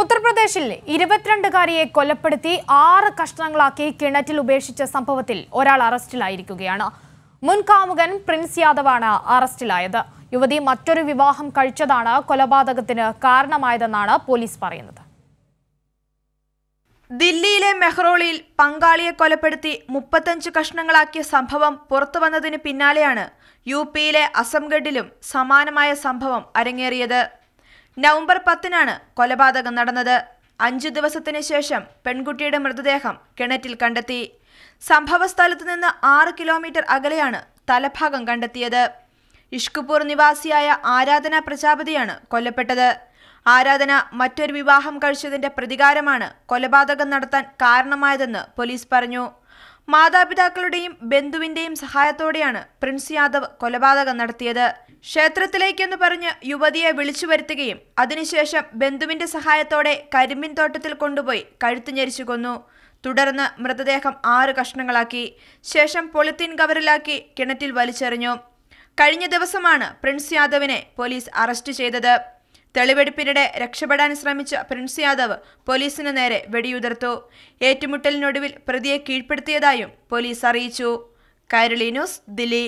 ഉത്തർപ്രദേശിൽ ഇരുപത്തിരണ്ടുകാരിയെ കൊലപ്പെടുത്തി ആറ് കഷ്ണങ്ങളാക്കി കിണറ്റിൽ ഉപേക്ഷിച്ച സംഭവത്തിൽ ഒരാൾ അറസ്റ്റിലായിരിക്കുകയാണ് മുൻ കാമുകൻ പ്രിൻസ് യാദവാണ് അറസ്റ്റിലായത് യുവതി മറ്റൊരു വിവാഹം കഴിച്ചതാണ് കൊലപാതകത്തിന് കാരണമായതെന്നാണ് പോലീസ് പറയുന്നത് ദില്ലിയിലെ മെഹ്റോളിയിൽ പങ്കാളിയെ കൊലപ്പെടുത്തി മുപ്പത്തഞ്ച് കഷ്ണങ്ങളാക്കിയ സംഭവം പുറത്തുവന്നതിന് പിന്നാലെയാണ് യു പിയിലെ അസംഗഡിലും സമാനമായ സംഭവം അരങ്ങേറിയത് നവംബർ പത്തിനാണ് കൊലപാതകം നടന്നത് അഞ്ചു ദിവസത്തിന് ശേഷം പെൺകുട്ടിയുടെ മൃതദേഹം കിണറ്റിൽ കണ്ടെത്തി സംഭവസ്ഥലത്തു നിന്ന് ആറ് കിലോമീറ്റർ അകലെയാണ് തലഭാഗം കണ്ടെത്തിയത് ഇഷ്കുപൂർ നിവാസിയായ ആരാധന പ്രജാപതിയാണ് കൊല്ലപ്പെട്ടത് ആരാധന മറ്റൊരു വിവാഹം കഴിച്ചതിന്റെ പ്രതികാരമാണ് കൊലപാതകം നടത്താൻ കാരണമായതെന്ന് പോലീസ് പറഞ്ഞു മാതാപിതാക്കളുടെയും ബന്ധുവിന്റെയും സഹായത്തോടെയാണ് പ്രിൻസ് യാദവ് കൊലപാതകം നടത്തിയത് ക്ഷേത്രത്തിലേക്കെന്ന് പറഞ്ഞ് യുവതിയെ വിളിച്ചു വരുത്തുകയും അതിനുശേഷം ബന്ധുവിന്റെ സഹായത്തോടെ കരിമ്പിൻ തോട്ടത്തിൽ കൊണ്ടുപോയി കഴുത്തു ഞെരിച്ചു കൊന്നു തുടർന്ന് മൃതദേഹം ആറ് കഷ്ണങ്ങളാക്കി ശേഷം പൊളിത്തീൻ കവറിലാക്കി കിണറ്റിൽ വലിച്ചെറിഞ്ഞു കഴിഞ്ഞ ദിവസമാണ് പ്രിൻസ് യാദവിനെ പോലീസ് അറസ്റ്റ് ചെയ്തത് തെളിവെടുപ്പിനിടെ രക്ഷപ്പെടാൻ ശ്രമിച്ച പ്രിൻസ് യാദവ് പോലീസിന് നേരെ വെടിയുതിർത്തു ഏറ്റുമുട്ടലിനൊടുവിൽ പ്രതിയെ കീഴ്പ്പെടുത്തിയതായും പോലീസ് അറിയിച്ചു കൈരളി ന്യൂസ് ദില്ലി